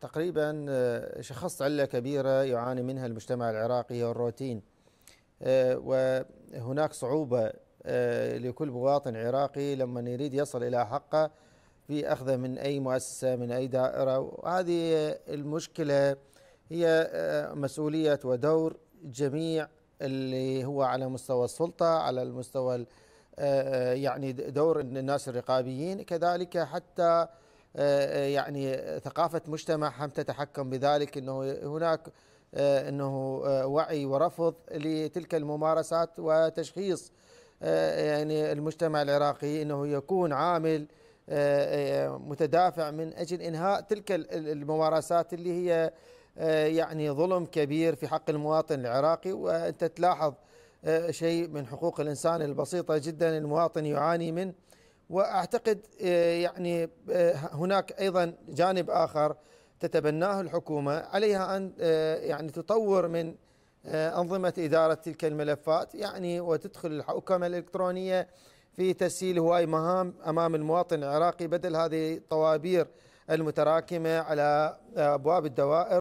تقريبا آه، شخصت علة كبيرة يعاني منها المجتمع العراقي هي الروتين آه، وهناك صعوبة آه، لكل مواطن عراقي لما يريد يصل إلى حقه في أخذه من أي مؤسسة من أي دائرة وهذه المشكلة هي مسؤولية ودور جميع اللي هو على مستوى السلطة على المستوى يعني دور الناس الرقابيين كذلك حتى آه، آه، يعني ثقافة مجتمع هم تتحكم بذلك أنه هناك آه، أنه وعي ورفض لتلك الممارسات وتشخيص يعني المجتمع العراقي أنه يكون عامل متدافع من أجل إنهاء تلك الممارسات اللي هي يعني ظلم كبير في حق المواطن العراقي وأنت تلاحظ شيء من حقوق الإنسان البسيطة جدا المواطن يعاني من واعتقد آه، يعني آه، هناك ايضا جانب اخر تتبناه الحكومه عليها ان آه، يعني تطور من انظمه اداره تلك الملفات يعني وتدخل الحوكمه الالكترونيه في تسهيل هواي مهام امام المواطن العراقي بدل هذه الطوابير المتراكمه على ابواب الدوائر